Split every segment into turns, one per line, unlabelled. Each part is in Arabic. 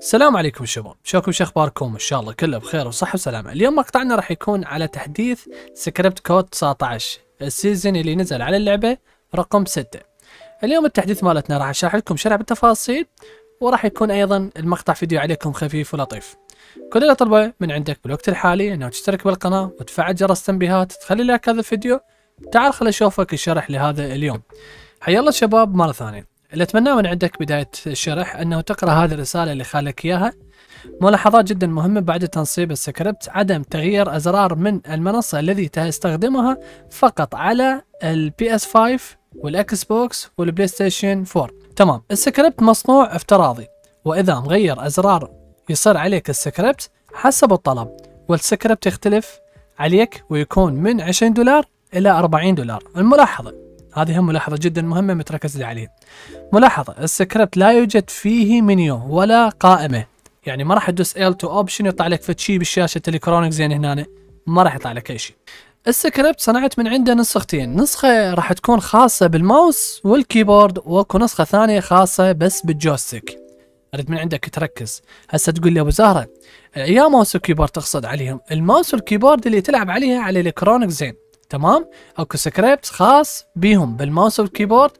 السلام عليكم شباب شوكم شو اخباركم ان شاء الله كله بخير وصحه وسلامه اليوم مقطعنا راح يكون على تحديث سكريبت كود 19 السيزون اللي نزل على اللعبه رقم 6 اليوم التحديث مالتنا راح اشرح لكم شرح بالتفاصيل وراح يكون ايضا المقطع فيديو عليكم خفيف ولطيف كل اللي طلبه من عندك بالوقت الحالي انه تشترك بالقناه وتفعل جرس التنبيهات تخلي لك هذا الفيديو تعال خل اشوفك الشرح لهذا اليوم حيا الله شباب مره ثانيه اللي أتمناه من عندك بداية الشرح أنه تقرأ هذه الرسالة اللي خالك إياها ملاحظات جدا مهمة بعد تنصيب السكريبت عدم تغيير أزرار من المنصة الذي تستخدمها فقط على البي اس 5 والاكس بوكس والبلاي ستيشن 4 تمام السكريبت مصنوع افتراضي وإذا مغير أزرار يصير عليك السكريبت حسب الطلب والسكريبت يختلف عليك ويكون من 20 دولار إلى 40 دولار الملاحظة هذه هم ملاحظة جدا مهمة متركز عليه ملاحظة السكريبت لا يوجد فيه منيو ولا قائمة يعني ما راح تدوس L تو اوبشن يطلع لك فتشي بالشاشة الكرونيك زين هنا ما راح يطلع لك اي شيء السكريبت صنعت من عنده نسختين نسخة راح تكون خاصة بالماوس والكيبورد واكو نسخة ثانية خاصة بس بالجوستيك اريد من عندك تركز هسه تقول لي ابو زهرة يا ماوس وكيبورد تقصد عليهم الماوس والكيبورد اللي تلعب عليها على الكرونيك زين تمام اكو سكريبت خاص بيهم بالماوس والكيبورد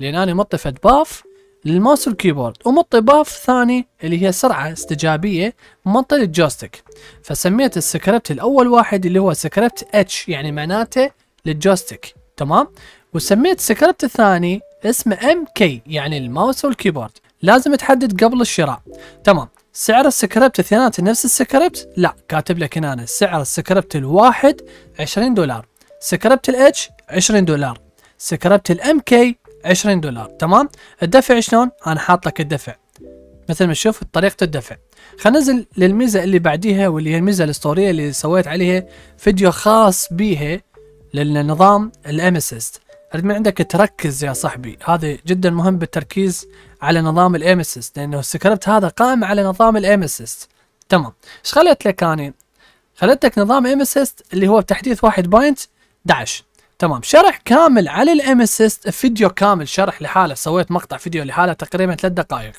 لان انا فد باف للماوس والكيبورد ومطي باف ثاني اللي هي سرعة استجابية مطي للجوستيك فسميت السكريبت الأول واحد اللي هو سكريبت اتش يعني معناته للجوستيك تمام وسميت السكريبت الثاني اسمه ام كي يعني الماوس والكيبورد لازم تحدد قبل الشراء تمام سعر السكريبت اثنيناتهم نفس السكريبت لا كاتب لك هنا سعر السكريبت الواحد 20 دولار سكربت الاتش 20 دولار سكربت الام كي 20 دولار تمام الدفع شلون انا حاط لك الدفع مثل ما تشوف طريقه الدفع خلينا ننزل للميزه اللي بعديها واللي هي الميزه الاسطوريه اللي سويت عليها فيديو خاص بيها للنظام اريد من عندك تركز يا صاحبي هذا جدا مهم بالتركيز على نظام الامسست لانه السكريبت هذا قائم على نظام الامسست تمام ايش خليت لك انا خليت لك نظام امسست اللي هو بتحديث واحد بوينت 11 تمام شرح كامل على الام اسيست فيديو كامل شرح لحاله سويت مقطع فيديو لحاله تقريبا ثلاث دقائق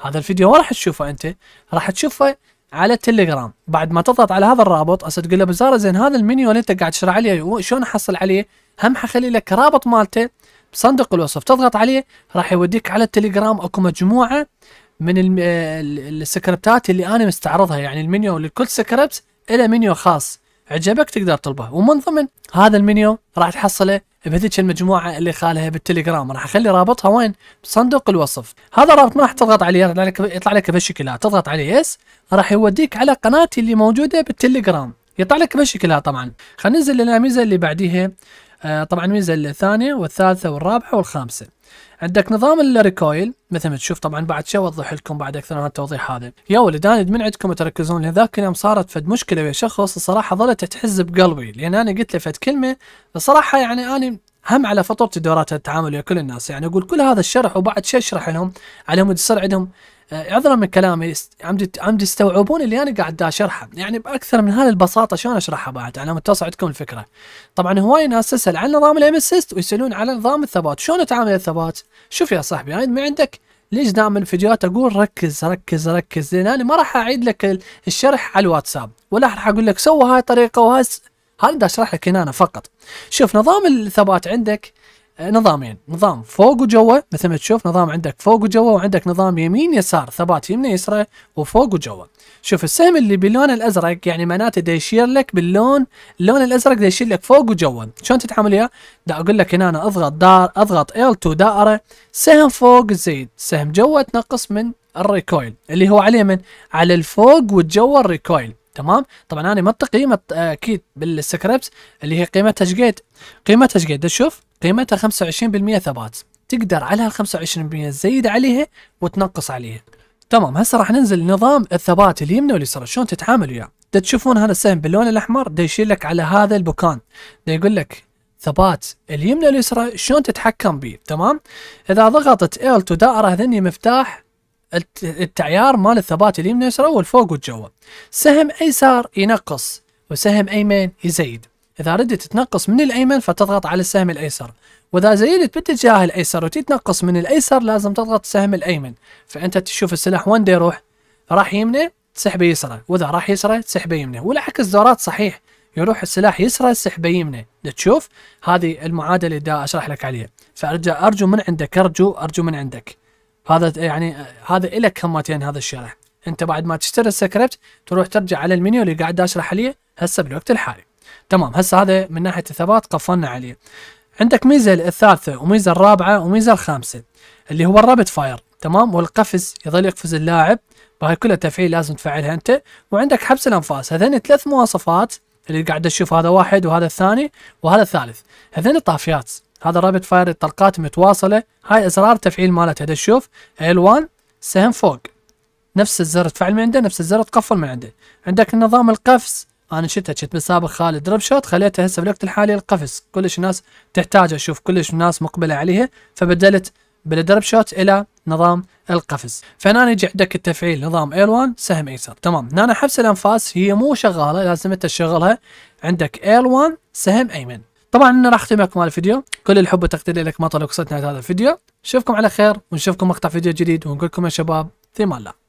هذا الفيديو ما راح تشوفه انت راح تشوفه على التليجرام بعد ما تضغط على هذا الرابط هسه تقول له بزاره زين هذا المنيو اللي انت قاعد تشرح عليه شلون احصل عليه هم حخلي لك رابط مالته بصندوق الوصف تضغط عليه راح يوديك على التليجرام اكو مجموعه من آه، السكريبتات اللي انا مستعرضها يعني المنيو لكل سكريبت له منيو خاص عجبك تقدر تطلبه ومن ضمن هذا المنيو راح تحصله بهذيك المجموعه اللي خالها بالتليجرام راح اخلي رابطها وين بصندوق الوصف هذا الرابط ما راح تضغط عليه يطلع لك يطلع لك بهالشكل تضغط عليه يس راح يوديك على قناتي اللي موجوده بالتليجرام يطلع لك بهالشكل طبعا خلينا ننزل للميزه اللي بعديها آه، طبعا الميزه الثانيه والثالثه والرابعه والخامسه عندك نظام الريكويل مثل ما تشوف طبعا بعد شو اوضح لكم بعد اكثر من التوضيح هذا يا ولد انا من عندكم تركزون لان ذاك اليوم صارت فد مشكله ويا شخص الصراحه ظلت تحز بقلبي لان انا قلت له فد كلمه الصراحه يعني انا هم على فطرة دورات التعامل ويا كل الناس يعني اقول كل هذا الشرح وبعد شيء اشرح لهم على مود يصير عندهم آه، عذرا من كلامي عم عم تستوعبون اللي انا قاعد اشرحه يعني باكثر من هذه البساطه شلون اشرحها بعد على مود تصل عندكم الفكره طبعا هواي ناس تسال عن نظام الام ويسالون على نظام الثبات شلون اتعامل الثبات شوف يا صاحبي انا ما عندك ليش دائما فيديوهات اقول ركز ركز ركز لان انا ما راح اعيد لك الشرح على الواتساب ولا راح اقول لك سوى هاي الطريقه وهاي هذا بدي اشرح لك هنا أنا فقط شوف نظام الثبات عندك آه، نظامين يعني، نظام فوق وجوه مثل ما تشوف نظام عندك فوق وجوه وعندك نظام يمين يسار ثبات يمين يسرى وفوق وجوه شوف السهم اللي باللون الازرق يعني معناته دا يشير لك باللون اللون الازرق دا يشير لك فوق وجوه شلون تتعامل وياه دا اقول لك هنا أنا اضغط دار اضغط ال 2 دائره سهم فوق زيد سهم جوه تنقص من الريكويل اللي هو عليه من على الفوق وتجوه الريكويل تمام طبعا انا ما قيمه آه، اكيد بالسكريبت اللي هي قد قيمتها ايش قد شوف قيمتها 25% ثبات تقدر على هال 25% تزيد عليها وتنقص عليها تمام هسه راح ننزل نظام الثبات اليمنى واليسرى شلون تتعامل وياه يعني. تشوفون هذا السهم باللون الاحمر دا يشيل لك على هذا البكان دا يقول لك ثبات اليمنى واليسرى شلون تتحكم به تمام اذا ضغطت ال تو دائره هذني مفتاح التعيار مال الثبات اليمنى يسرى والفوق والجوا سهم ايسر ينقص وسهم ايمن يزيد اذا ردت تنقص من الايمن فتضغط على السهم الايسر واذا زيدت باتجاه الايسر وتتنقص من الايسر لازم تضغط السهم الايمن فانت تشوف السلاح وين يروح راح يمنى تسحب يسرى واذا راح يسرى تسحب يمنى والعكس دورات صحيح يروح السلاح يسرى السحب يمنى تشوف هذه المعادله اللي دا اشرح لك عليها فارجو ارجو من عندك ارجو ارجو من عندك هذا يعني هذا لك همتين هذا الشرح انت بعد ما تشتري السكريبت تروح ترجع على المنيو اللي قاعد اشرح عليه هسه بالوقت الحالي تمام هسه هذا من ناحيه الثبات قفلنا عليه عندك ميزه الثالثه وميزه الرابعه وميزه الخامسه اللي هو الرابط فاير تمام والقفز يظل يقفز اللاعب فهي كلها تفعيل لازم تفعلها انت وعندك حبس الانفاس هذين ثلاث مواصفات اللي قاعد اشوف هذا واحد وهذا الثاني وهذا الثالث هذين الطافيات هذا رابط فاير الطلقات متواصله هاي ازرار تفعيل مالتها تشوف ال1 سهم فوق نفس الزر تفعل من عنده نفس الزر تقفل من عنده عندك النظام القفز انا شفتها كنت بالسابق خالد دروب شوت خليتها هسه بالوقت الحالي القفز كلش ناس تحتاجه شوف كلش ناس مقبله عليها فبدلت بالدروب شوت الى نظام القفز فهنا يجي عندك التفعيل نظام L1 سهم ايسر تمام هنا حبس الانفاس هي مو شغاله لازم انت تشغلها عندك L1 سهم ايمن طبعا راح اختم معكم هذا الفيديو كل الحب والتقدير لك مطل قصتنا هذا الفيديو نشوفكم على خير ونشوفكم مقطع فيديو جديد ونقول لكم يا شباب في الله